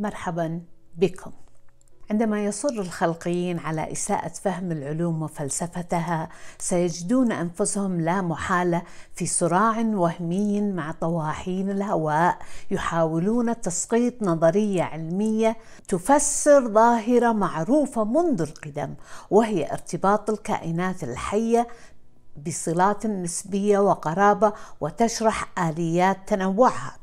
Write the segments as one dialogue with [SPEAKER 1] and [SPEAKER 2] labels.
[SPEAKER 1] مرحبا بكم عندما يصر الخلقيين على إساءة فهم العلوم وفلسفتها سيجدون أنفسهم لا محالة في صراع وهمي مع طواحين الهواء يحاولون تسقيط نظرية علمية تفسر ظاهرة معروفة منذ القدم وهي ارتباط الكائنات الحية بصلات نسبية وقرابة وتشرح آليات تنوعها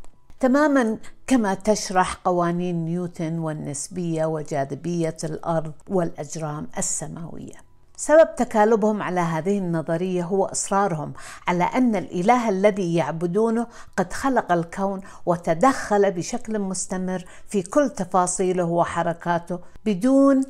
[SPEAKER 1] تماما كما تشرح قوانين نيوتن والنسبيه وجاذبيه الارض والاجرام السماويه سبب تكالبهم على هذه النظريه هو اصرارهم على ان الاله الذي يعبدونه قد خلق الكون وتدخل بشكل مستمر في كل تفاصيله وحركاته بدون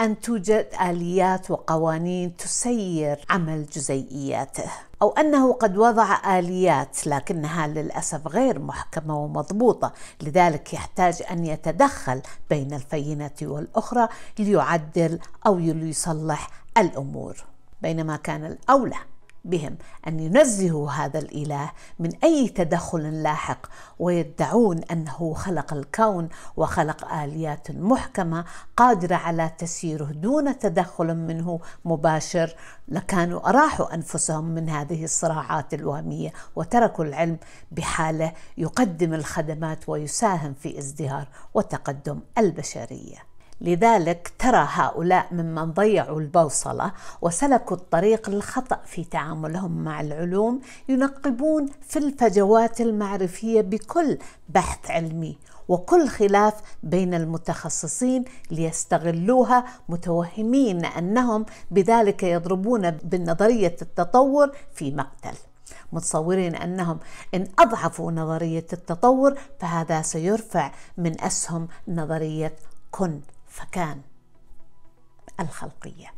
[SPEAKER 1] ان توجد اليات وقوانين تسير عمل جزيئياته أو أنه قد وضع آليات لكنها للأسف غير محكمة ومضبوطة لذلك يحتاج أن يتدخل بين الفينة والأخرى ليعدل أو ليصلح الأمور بينما كان الأولى بهم ان ينزهوا هذا الاله من اي تدخل لاحق ويدعون انه خلق الكون وخلق اليات محكمه قادره على تسييره دون تدخل منه مباشر لكانوا اراحوا انفسهم من هذه الصراعات الوهميه وتركوا العلم بحاله يقدم الخدمات ويساهم في ازدهار وتقدم البشريه لذلك ترى هؤلاء ممن ضيعوا البوصله وسلكوا الطريق الخطا في تعاملهم مع العلوم ينقبون في الفجوات المعرفيه بكل بحث علمي وكل خلاف بين المتخصصين ليستغلوها متوهمين انهم بذلك يضربون بنظريه التطور في مقتل متصورين انهم ان اضعفوا نظريه التطور فهذا سيرفع من اسهم نظريه كن فكان الخلقيه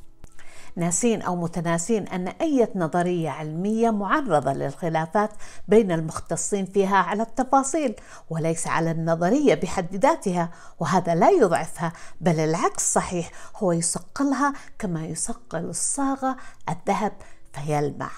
[SPEAKER 1] ناسين او متناسين ان اي نظريه علميه معرضه للخلافات بين المختصين فيها على التفاصيل وليس على النظريه بحد ذاتها وهذا لا يضعفها بل العكس صحيح هو يصقلها كما يصقل الصاغه الذهب فيلمع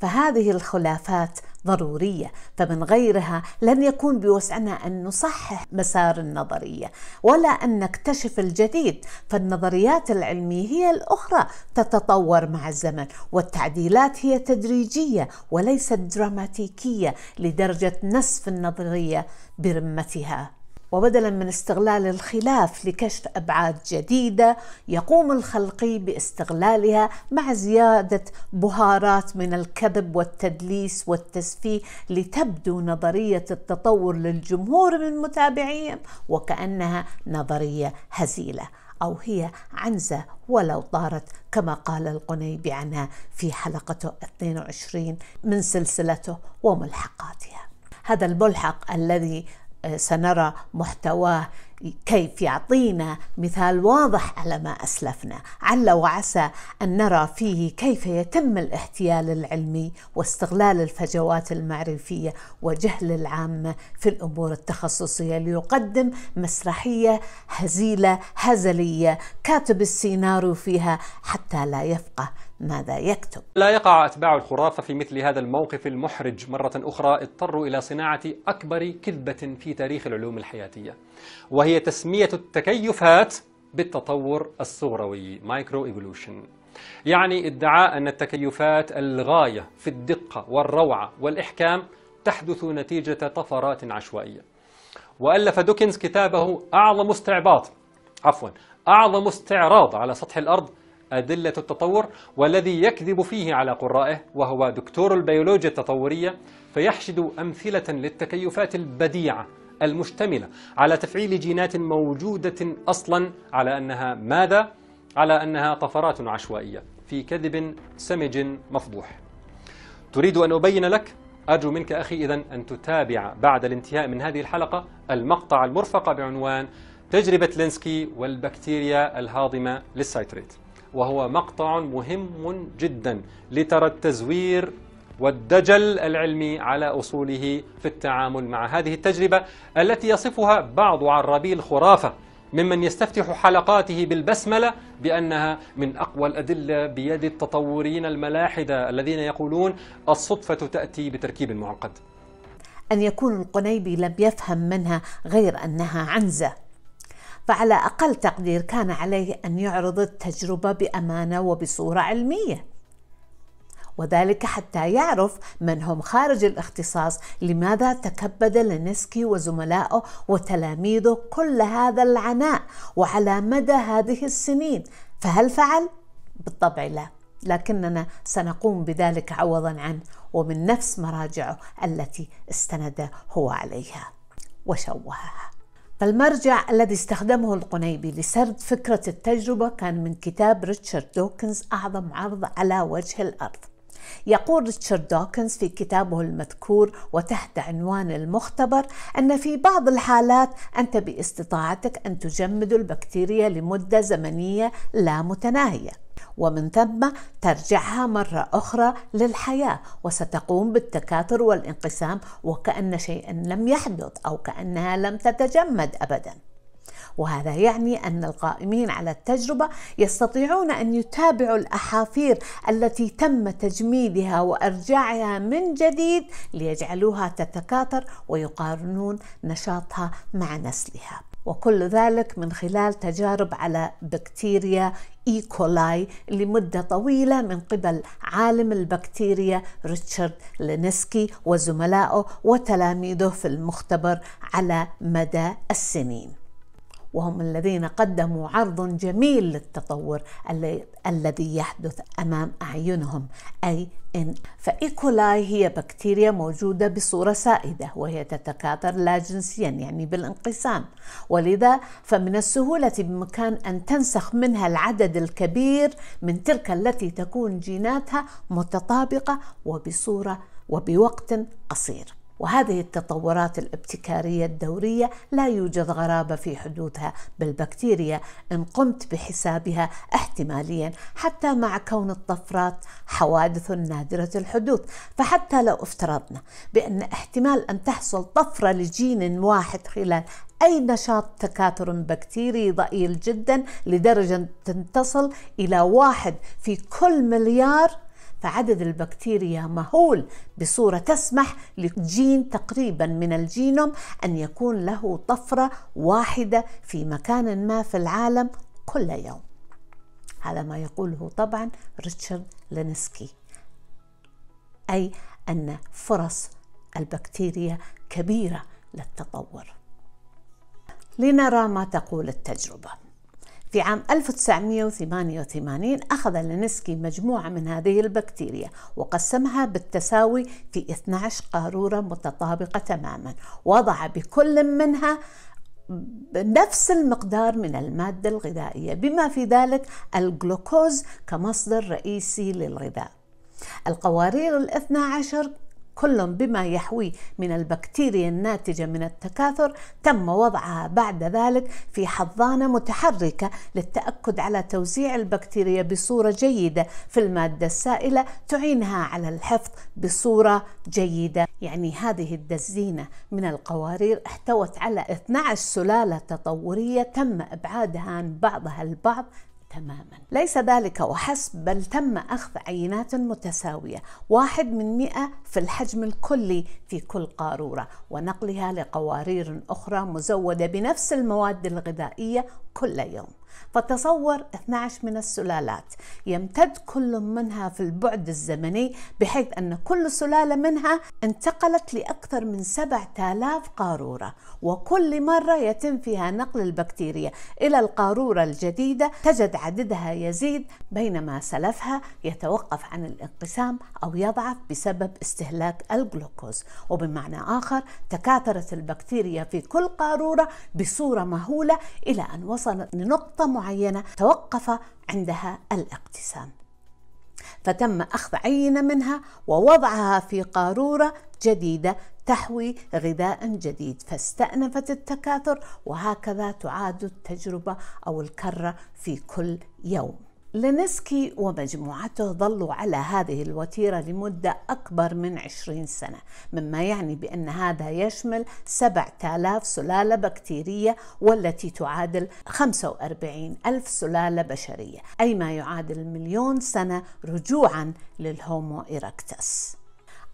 [SPEAKER 1] فهذه الخلافات ضرورية فمن غيرها لن يكون بوسعنا أن نصحح مسار النظرية ولا أن نكتشف الجديد فالنظريات العلمية هي الأخرى تتطور مع الزمن والتعديلات هي تدريجية وليست دراماتيكية لدرجة نسف النظرية برمتها وبدلا من استغلال الخلاف لكشف ابعاد جديده يقوم الخلقي باستغلالها مع زياده بهارات من الكذب والتدليس والتسفيه لتبدو نظريه التطور للجمهور من متابعيهم وكانها نظريه هزيله أو هي عنزة ولو طارت كما قال القنيبي عنها في حلقته 22 من سلسلته وملحقاتها هذا الملحق الذي سنرى محتواه كيف يعطينا مثال واضح على ما اسلفنا عل وعسى ان نرى فيه كيف يتم الاحتيال العلمي واستغلال الفجوات المعرفيه وجهل العامه في الامور التخصصيه ليقدم مسرحيه هزيله هزليه كاتب السيناريو فيها حتى لا يفقه ماذا يكتب
[SPEAKER 2] لا يقع أتباع الخرافة في مثل هذا الموقف المحرج مرة أخرى اضطروا إلى صناعة أكبر كذبة في تاريخ العلوم الحياتية وهي تسمية التكيفات بالتطور الصغروي مايكرو إيفولوشن يعني ادعاء أن التكيفات الغاية في الدقة والروعة والإحكام تحدث نتيجة طفرات عشوائية وألف دوكنز كتابه أعظم استعباط عفوا أعظم استعراض على سطح الأرض أدلة التطور والذي يكذب فيه على قرائه وهو دكتور البيولوجيا التطورية فيحشد أمثلة للتكيفات البديعة المشتملة على تفعيل جينات موجودة أصلا على أنها ماذا؟ على أنها طفرات عشوائية في كذب سمج مفضوح تريد أن أبين لك؟ أرجو منك أخي إذا أن تتابع بعد الانتهاء من هذه الحلقة المقطع المرفق بعنوان تجربة لينسكي والبكتيريا الهاضمة للسايتريت وهو مقطع مهم جدا لترى التزوير والدجل العلمي على أصوله في التعامل مع هذه التجربة التي يصفها بعض عرابي الخرافة ممن يستفتح حلقاته بالبسملة بأنها من أقوى الأدلة بيد التطورين الملاحدة الذين يقولون الصدفة تأتي بتركيب معقد
[SPEAKER 1] أن يكون القنيبي لم يفهم منها غير أنها عنزة فعلى أقل تقدير كان عليه أن يعرض التجربة بأمانة وبصورة علمية وذلك حتى يعرف من هم خارج الاختصاص لماذا تكبد لنسكي وزملائه وتلاميذه كل هذا العناء وعلى مدى هذه السنين فهل فعل؟ بالطبع لا لكننا سنقوم بذلك عوضا عنه ومن نفس مراجعه التي استند هو عليها وشوهها فالمرجع الذي استخدمه القنيبي لسرد فكرة التجربة كان من كتاب ريتشارد دوكنز أعظم عرض على وجه الأرض يقول ريتشارد دوكنز في كتابه المذكور وتحت عنوان المختبر أن في بعض الحالات أنت باستطاعتك أن تجمد البكتيريا لمدة زمنية لا متناهية ومن ثم ترجعها مرة أخرى للحياة وستقوم بالتكاثر والانقسام وكأن شيئا لم يحدث أو كأنها لم تتجمد أبداً وهذا يعني أن القائمين على التجربة يستطيعون أن يتابعوا الأحافير التي تم تجميدها وإرجاعها من جديد ليجعلوها تتكاثر ويقارنون نشاطها مع نسلها وكل ذلك من خلال تجارب على بكتيريا إيكولاي e. لمدة طويلة من قبل عالم البكتيريا ريتشارد لينسكي وزملائه وتلاميذه في المختبر على مدى السنين وهم الذين قدموا عرض جميل للتطور الذي يحدث امام اعينهم اي ان فإيكولاي هي بكتيريا موجودة بصورة سائدة وهي تتكاثر لا جنسيا يعني بالانقسام ولذا فمن السهولة بمكان أن تنسخ منها العدد الكبير من تلك التي تكون جيناتها متطابقة وبصورة وبوقت قصير وهذه التطورات الابتكارية الدورية لا يوجد غرابة في حدوثها بالبكتيريا إن قمت بحسابها احتماليا حتى مع كون الطفرات حوادث نادرة الحدوث فحتى لو افترضنا بأن احتمال أن تحصل طفرة لجين واحد خلال أي نشاط تكاثر بكتيري ضئيل جدا لدرجة تصل إلى واحد في كل مليار فعدد البكتيريا مهول بصورة تسمح لجين تقريبا من الجينوم أن يكون له طفرة واحدة في مكان ما في العالم كل يوم هذا ما يقوله طبعا ريتشارد لينسكي أي أن فرص البكتيريا كبيرة للتطور لنرى ما تقول التجربه في عام 1988 أخذ لينسكي مجموعة من هذه البكتيريا وقسمها بالتساوي في 12 قارورة متطابقة تماما وضع بكل منها نفس المقدار من المادة الغذائية بما في ذلك الجلوكوز كمصدر رئيسي للغذاء القوارير الاثنى عشر كل بما يحويه من البكتيريا الناتجة من التكاثر تم وضعها بعد ذلك في حضانة متحركة للتأكد على توزيع البكتيريا بصورة جيدة في المادة السائلة تعينها على الحفظ بصورة جيدة يعني هذه الدزينة من القوارير احتوت على 12 سلالة تطورية تم إبعادها عن بعضها البعض تماما ليس ذلك وحسب بل تم أخذ عينات متساوية واحد من مئة في الحجم الكلي في كل قارورة ونقلها لقوارير أخرى مزودة بنفس المواد الغذائية كل يوم فتصور 12 من السلالات يمتد كل منها في البعد الزمني بحيث أن كل سلالة منها انتقلت لأكثر من 7000 قارورة وكل مرة يتم فيها نقل البكتيريا إلى القارورة الجديدة تجد عددها يزيد بينما سلفها يتوقف عن الانقسام أو يضعف بسبب استهلاك الجلوكوز وبمعنى آخر تكاثرت البكتيريا في كل قارورة بصورة مهولة إلى أن وصلت لنقطة معينة توقف عندها الاقتسام فتم أخذ عينة منها ووضعها في قارورة جديدة تحوي غذاء جديد فاستأنفت التكاثر وهكذا تعاد التجربة أو الكرة في كل يوم لينسكي ومجموعته ظلوا على هذه الوتيرة لمدة أكبر من 20 سنة مما يعني بأن هذا يشمل 7000 سلالة بكتيرية والتي تعادل 45 ألف سلالة بشرية أي ما يعادل مليون سنة رجوعا للهومو إيركتس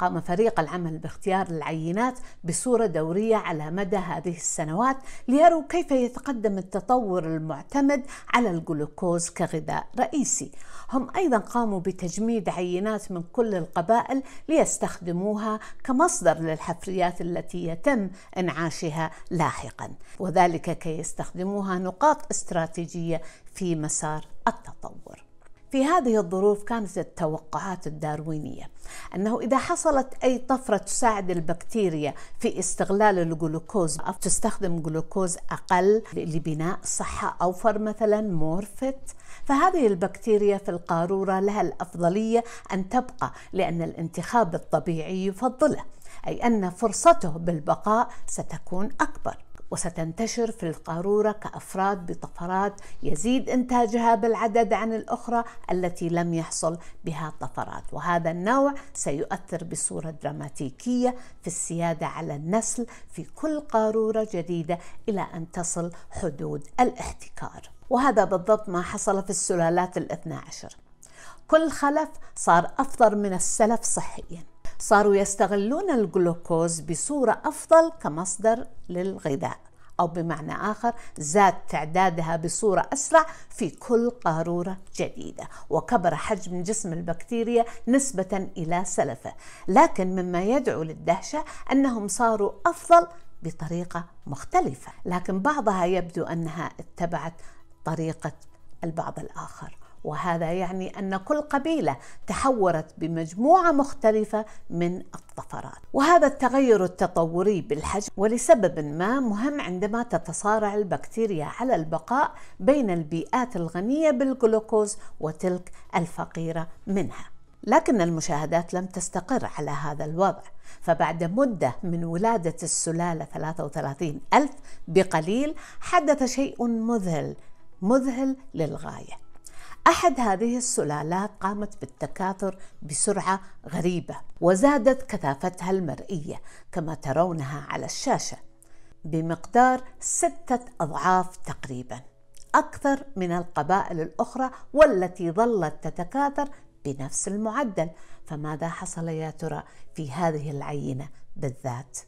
[SPEAKER 1] قام فريق العمل باختيار العينات بصورة دورية على مدى هذه السنوات ليروا كيف يتقدم التطور المعتمد على الجلوكوز كغذاء رئيسي هم أيضا قاموا بتجميد عينات من كل القبائل ليستخدموها كمصدر للحفريات التي يتم إنعاشها لاحقا وذلك كي يستخدموها نقاط استراتيجية في مسار التطور في هذه الظروف كانت التوقعات الداروينية أنه إذا حصلت أي طفرة تساعد البكتيريا في استغلال الجلوكوز أو تستخدم جلوكوز أقل لبناء صحة أوفر مثلا مورفت فهذه البكتيريا في القارورة لها الأفضلية أن تبقى لأن الانتخاب الطبيعي يفضله أي أن فرصته بالبقاء ستكون أكبر وستنتشر في القارورة كأفراد بطفرات يزيد إنتاجها بالعدد عن الأخرى التي لم يحصل بها طفرات وهذا النوع سيؤثر بصورة دراماتيكية في السيادة على النسل في كل قارورة جديدة إلى أن تصل حدود الاحتكار وهذا بالضبط ما حصل في السلالات الاثنى عشر كل خلف صار أفضل من السلف صحياً صاروا يستغلون الجلوكوز بصورة أفضل كمصدر للغذاء أو بمعنى آخر زاد تعدادها بصورة أسرع في كل قارورة جديدة وكبر حجم جسم البكتيريا نسبة إلى سلفه لكن مما يدعو للدهشة أنهم صاروا أفضل بطريقة مختلفة لكن بعضها يبدو أنها اتبعت طريقة البعض الآخر وهذا يعني أن كل قبيلة تحورت بمجموعة مختلفة من الطفرات وهذا التغير التطوري بالحجم ولسبب ما مهم عندما تتصارع البكتيريا على البقاء بين البيئات الغنية بالجلوكوز وتلك الفقيرة منها لكن المشاهدات لم تستقر على هذا الوضع فبعد مدة من ولادة السلالة 33 ألف بقليل حدث شيء مذهل مذهل للغاية أحد هذه السلالات قامت بالتكاثر بسرعة غريبة وزادت كثافتها المرئية كما ترونها على الشاشة بمقدار ستة أضعاف تقريبا أكثر من القبائل الأخرى والتي ظلت تتكاثر بنفس المعدل فماذا حصل يا ترى في هذه العينة بالذات؟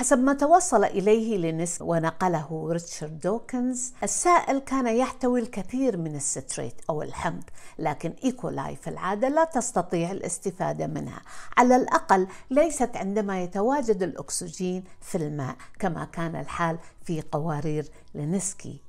[SPEAKER 1] حسب ما توصل إليه لينس ونقله ريتشارد دوكنز السائل كان يحتوي الكثير من الستريت أو الحمض لكن إيكولاي في العادة لا تستطيع الاستفادة منها على الأقل ليست عندما يتواجد الأكسجين في الماء كما كان الحال في قوارير لينسكي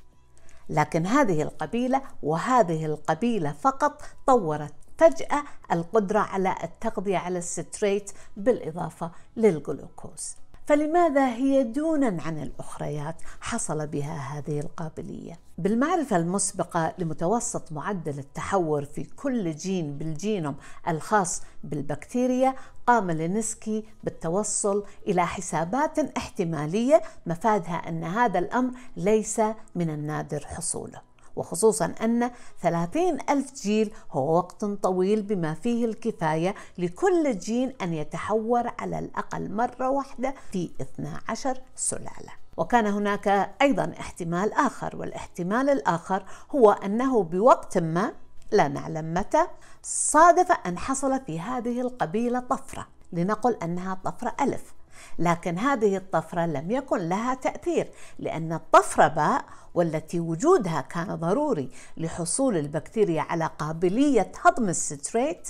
[SPEAKER 1] لكن هذه القبيلة وهذه القبيلة فقط طورت فجأة القدرة على التغذية على الستريت بالإضافة للجلوكوز فلماذا هي دونا عن الاخريات حصل بها هذه القابليه بالمعرفه المسبقه لمتوسط معدل التحور في كل جين بالجينوم الخاص بالبكتيريا قام لينسكي بالتوصل الى حسابات احتماليه مفادها ان هذا الامر ليس من النادر حصوله وخصوصا أن 30 ألف جيل هو وقت طويل بما فيه الكفاية لكل جين أن يتحور على الأقل مرة واحدة في 12 سلالة وكان هناك أيضا احتمال آخر والاحتمال الآخر هو أنه بوقت ما لا نعلم متى صادف أن حصل في هذه القبيلة طفرة لنقل أنها طفرة ألف لكن هذه الطفرة لم يكن لها تأثير لأن الطفرة باء والتي وجودها كان ضروري لحصول البكتيريا على قابلية هضم الستريت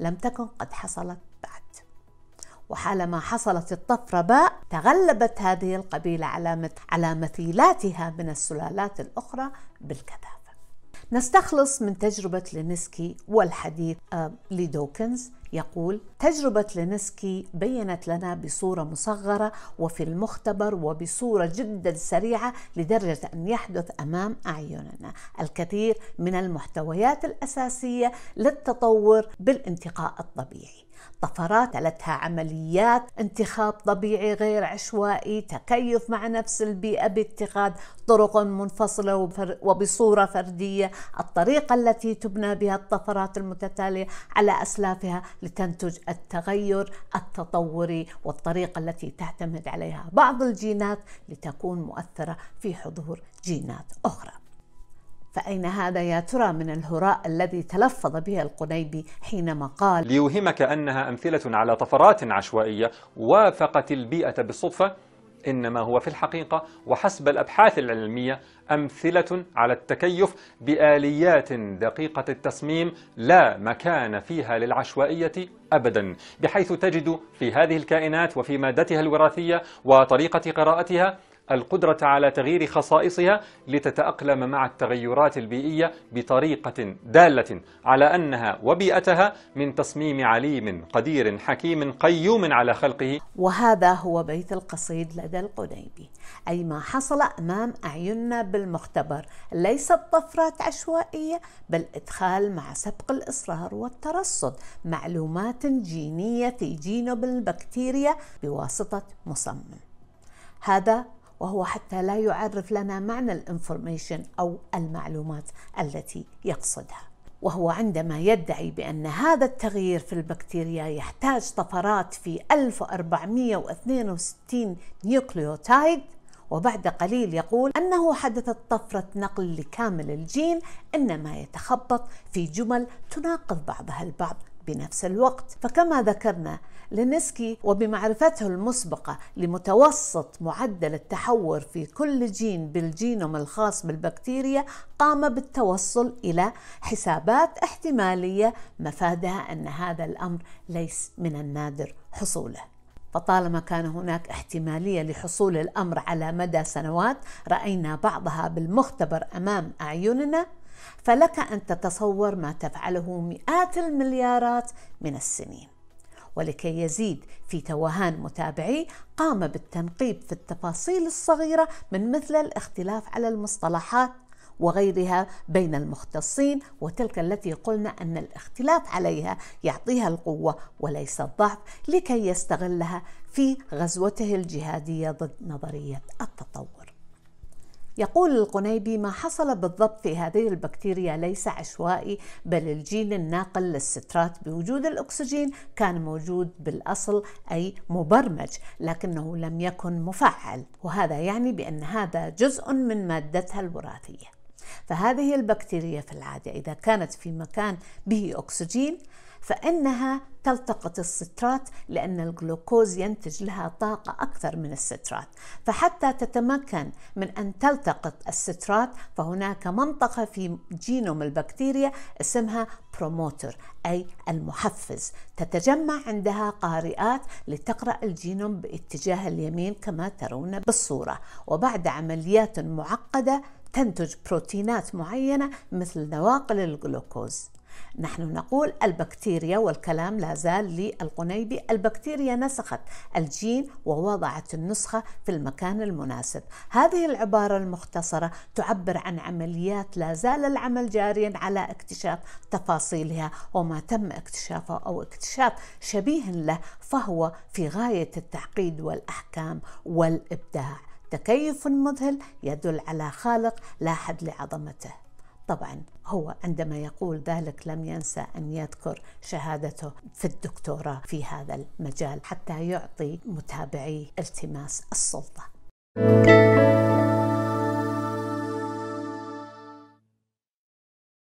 [SPEAKER 1] لم تكن قد حصلت بعد وحالما حصلت الطفرة باء تغلبت هذه القبيلة على, على مثيلاتها من السلالات الأخرى بالكثافة نستخلص من تجربة لينسكي والحديث آه، لدوكنز يقول تجربة لينسكي بينت لنا بصورة مصغرة وفي المختبر وبصورة جدا سريعة لدرجة أن يحدث أمام أعيننا الكثير من المحتويات الأساسية للتطور بالانتقاء الطبيعي طفرات علتها عمليات انتخاب طبيعي غير عشوائي تكيف مع نفس البيئة باتخاذ طرق منفصلة وبصورة فردية الطريقة التي تبنى بها الطفرات المتتالية على أسلافها لتنتج التغير التطوري والطريقة التي تعتمد عليها بعض الجينات لتكون مؤثرة في حضور جينات أخرى فأين هذا يا ترى من الهراء الذي تلفظ به القنيبي حينما قال
[SPEAKER 2] ليوهمك أنها أمثلة على طفرات عشوائية وافقت البيئة بالصدفة إنما هو في الحقيقة وحسب الأبحاث العلمية أمثلة على التكيف بآليات دقيقة التصميم لا مكان فيها للعشوائية أبدا بحيث تجد في هذه الكائنات وفي مادتها الوراثية وطريقة قراءتها القدرة على تغيير خصائصها لتتأقلم مع التغيرات البيئية بطريقة دالة على أنها وبيئتها من تصميم عليم قدير حكيم قيوم على خلقه
[SPEAKER 1] وهذا هو بيت القصيد لدى القنيبي أي ما حصل أمام أعيننا بالمختبر ليست طفرات عشوائية بل إدخال مع سبق الإصرار والترصد معلومات جينية في جينوب البكتيريا بواسطة مصمم هذا وهو حتى لا يعرف لنا معنى الانفورميشن أو المعلومات التي يقصدها وهو عندما يدعي بأن هذا التغيير في البكتيريا يحتاج طفرات في 1462 نيوكليوتايد وبعد قليل يقول أنه حدثت طفرة نقل لكامل الجين إنما يتخبط في جمل تناقض بعضها البعض بنفس الوقت فكما ذكرنا لينسكي وبمعرفته المسبقة لمتوسط معدل التحور في كل جين بالجينوم الخاص بالبكتيريا قام بالتوصل إلى حسابات احتمالية مفادها أن هذا الأمر ليس من النادر حصوله فطالما كان هناك احتماليه لحصول الامر على مدى سنوات راينا بعضها بالمختبر امام اعيننا فلك ان تتصور ما تفعله مئات المليارات من السنين ولكي يزيد في توهان متابعيه قام بالتنقيب في التفاصيل الصغيرة من مثل الاختلاف على المصطلحات وغيرها بين المختصين وتلك التي قلنا ان الاختلاف عليها يعطيها القوه وليس الضعف لكي يستغلها في غزوته الجهاديه ضد نظريه التطور يقول القنيبي ما حصل بالضبط في هذه البكتيريا ليس عشوائي بل الجين الناقل للسترات بوجود الأكسجين كان موجود بالأصل أي مبرمج لكنه لم يكن مفعل وهذا يعني بأن هذا جزء من مادتها الوراثية فهذه البكتيريا في العادة إذا كانت في مكان به أكسجين فإنها تلتقط السترات لأن الجلوكوز ينتج لها طاقة أكثر من السترات فحتى تتمكن من أن تلتقط السترات فهناك منطقة في جينوم البكتيريا اسمها بروموتر أي المحفز تتجمع عندها قارئات لتقرأ الجينوم باتجاه اليمين كما ترون بالصورة وبعد عمليات معقدة تنتج بروتينات معينة مثل نواقل الجلوكوز نحن نقول البكتيريا والكلام لا زال للقنيبي البكتيريا نسخت الجين ووضعت النسخة في المكان المناسب هذه العبارة المختصرة تعبر عن عمليات لا زال العمل جاريا على اكتشاف تفاصيلها وما تم اكتشافه أو اكتشاف شبيه له فهو في غاية التعقيد والأحكام والإبداع تكيف مذهل يدل على خالق لا حد لعظمته طبعا هو عندما يقول ذلك لم ينسى ان يذكر شهادته في الدكتوراه في هذا المجال حتى يعطي متابعي التماس السلطه.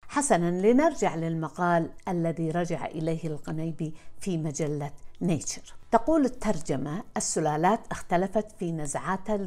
[SPEAKER 1] حسنا لنرجع للمقال الذي رجع اليه القنيبي في مجله نيتشر. تقول الترجمة السلالات اختلفت في نزعاتها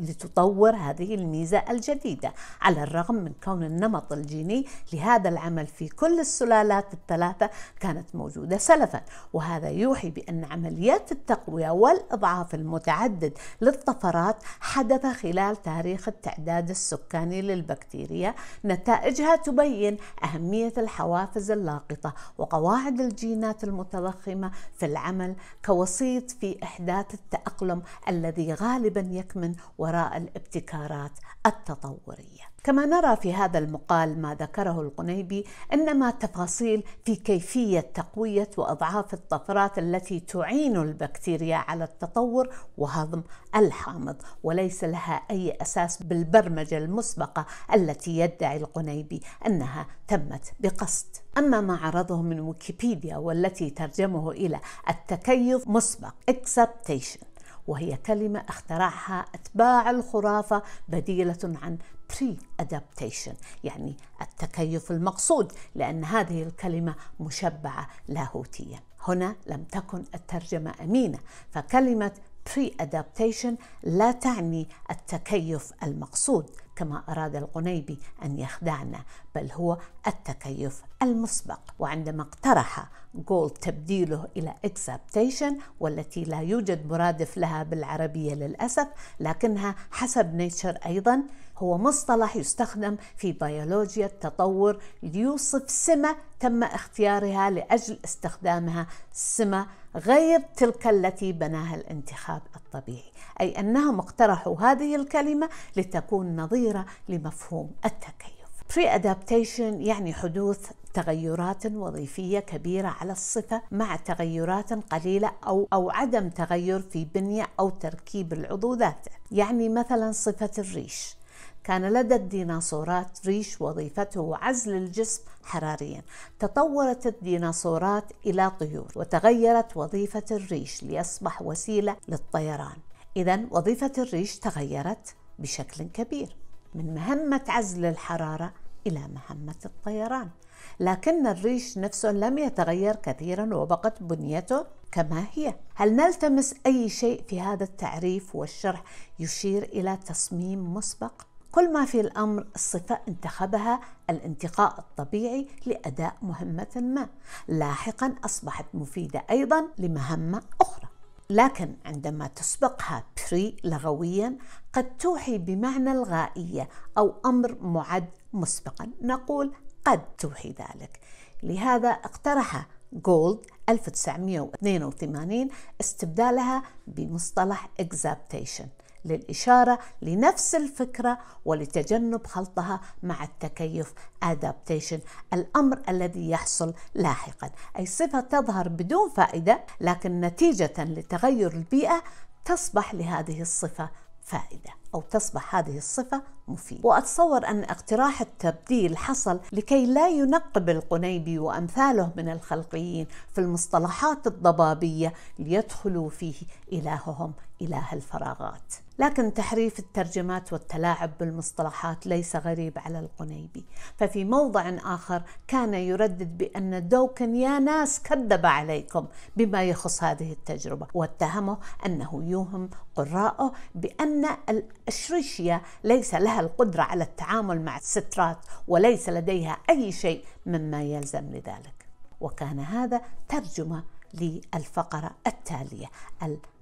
[SPEAKER 1] لتطور هذه الميزة الجديدة على الرغم من كون النمط الجيني لهذا العمل في كل السلالات الثلاثة كانت موجودة سلفا وهذا يوحي بأن عمليات التقوية والإضعاف المتعدد للطفرات حدث خلال تاريخ التعداد السكاني للبكتيريا نتائجها تبين أهمية الحوافز اللاقطة وقواعد الجينات المتضخمة في العمل كوصف وسيط في احداث التاقلم الذي غالبا يكمن وراء الابتكارات التطوريه كما نرى في هذا المقال ما ذكره القنيبي انما تفاصيل في كيفيه تقويه واضعاف الطفرات التي تعين البكتيريا على التطور وهضم الحامض وليس لها اي اساس بالبرمجه المسبقه التي يدعي القنيبي انها تمت بقصد. اما ما عرضه من ويكيبيديا والتي ترجمه الى التكيف مسبق acceptation وهي كلمة اخترعها أتباع الخرافة بديلة عن بري ادابتيشن يعني التكيف المقصود لان هذه الكلمه مشبعه لاهوتيا هنا لم تكن الترجمه امينه فكلمه pre adaptation لا تعني التكيف المقصود كما أراد القنيبي أن يخدعنا بل هو التكيف المسبق وعندما اقترح جولد تبديله إلى اكسابتيشن والتي لا يوجد مرادف لها بالعربية للأسف لكنها حسب نيتشر أيضا هو مصطلح يستخدم في بيولوجيا التطور ليوصف سمة تم اختيارها لأجل استخدامها سمة غير تلك التي بناها الانتخاب الطبيعي الطبيعي أي أنهم اقترحوا هذه الكلمة لتكون نظيرة لمفهوم التكيف بري ادابتيشن يعني حدوث تغيرات وظيفية كبيرة على الصفة مع تغيرات قليلة أو أو عدم تغير في بنية أو تركيب العضو ذاته، يعني مثلا صفة الريش كان لدى الديناصورات ريش وظيفته عزل الجسم حراريا تطورت الديناصورات إلى طيور وتغيرت وظيفة الريش ليصبح وسيلة للطيران إذا وظيفة الريش تغيرت بشكل كبير من مهمة عزل الحرارة إلى مهمة الطيران لكن الريش نفسه لم يتغير كثيرا وبقت بنيته كما هي هل نلتمس أي شيء في هذا التعريف والشرح يشير إلى تصميم مسبق؟ كل ما في الأمر صفة انتخبها الانتقاء الطبيعي لأداء مهمة ما لاحقا أصبحت مفيدة أيضا لمهمة أخرى لكن عندما تسبقها بري لغويا قد توحي بمعنى الغائية أو أمر معد مسبقا نقول قد توحي ذلك لهذا اقترح جولد 1982 استبدالها بمصطلح اكزابتيشن للإشارة لنفس الفكرة ولتجنب خلطها مع التكيف adaptation الأمر الذي يحصل لاحقا أي صفة تظهر بدون فائدة لكن نتيجة لتغير البيئة تصبح لهذه الصفة فائدة أو تصبح هذه الصفة مفيدة وأتصور أن اقتراح التبديل حصل لكي لا ينقب القنيبي وأمثاله من الخلقيين في المصطلحات الضبابية ليدخلوا فيه إلههم إله الفراغات لكن تحريف الترجمات والتلاعب بالمصطلحات ليس غريب على القنيبي ففي موضع آخر كان يردد بأن دوكن يا ناس كذب عليكم بما يخص هذه التجربة واتهمه أنه يوهم قراءه بأن الأشريشية ليس لها القدرة على التعامل مع السترات وليس لديها أي شيء مما يلزم لذلك وكان هذا ترجمة للفقرة التالية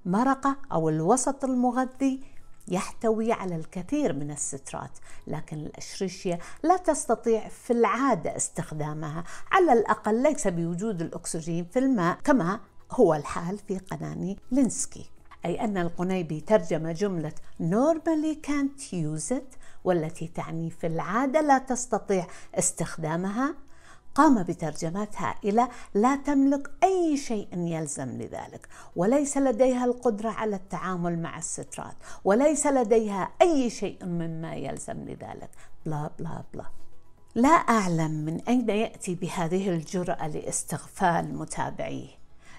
[SPEAKER 1] مرقة أو الوسط المغذي يحتوي على الكثير من السترات لكن الأشريشيا لا تستطيع في العادة استخدامها على الأقل ليس بوجود الأكسجين في الماء كما هو الحال في قناني لينسكي أي أن القنيبي ترجم جملة normally can't use it والتي تعني في العادة لا تستطيع استخدامها قام بترجمات هائلة لا تملك أي شيء يلزم لذلك وليس لديها القدرة على التعامل مع السترات وليس لديها أي شيء مما يلزم لذلك بلا بلا بلا لا أعلم من أين يأتي بهذه الجرأة لاستغفال متابعيه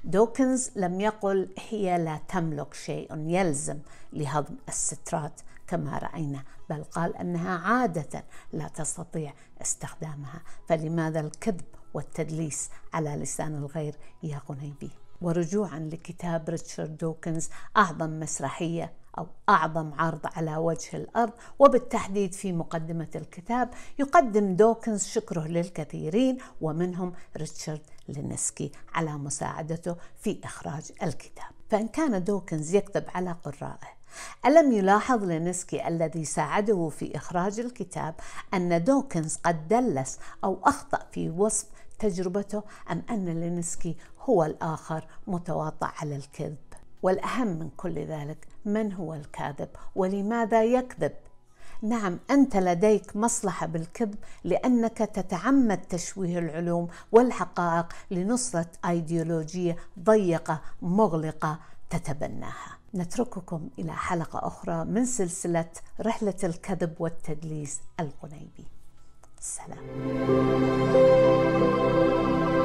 [SPEAKER 1] دوكنز لم يقل هي لا تملك شيء يلزم لهضم السترات كما راينا بل قال انها عاده لا تستطيع استخدامها فلماذا الكذب والتدليس على لسان الغير يا غنيبي ورجوعا لكتاب ريتشارد دوكنز اعظم مسرحيه أو أعظم عرض على وجه الأرض وبالتحديد في مقدمة الكتاب يقدم دوكنز شكره للكثيرين ومنهم ريتشارد لينسكي على مساعدته في إخراج الكتاب فإن كان دوكنز يكتب على قرائه ألم يلاحظ لينسكي الذي ساعده في إخراج الكتاب أن دوكنز قد دلس أو أخطأ في وصف تجربته أم أن لينسكي هو الآخر متواطع على الكذب والأهم من كل ذلك من هو الكاذب ولماذا يكذب نعم انت لديك مصلحه بالكذب لانك تتعمد تشويه العلوم والحقائق لنصره ايديولوجيه ضيقه مغلقه تتبناها نترككم إلى حلقة أخرى من سلسلة رحلة الكذب والتدليس القنيبي سلام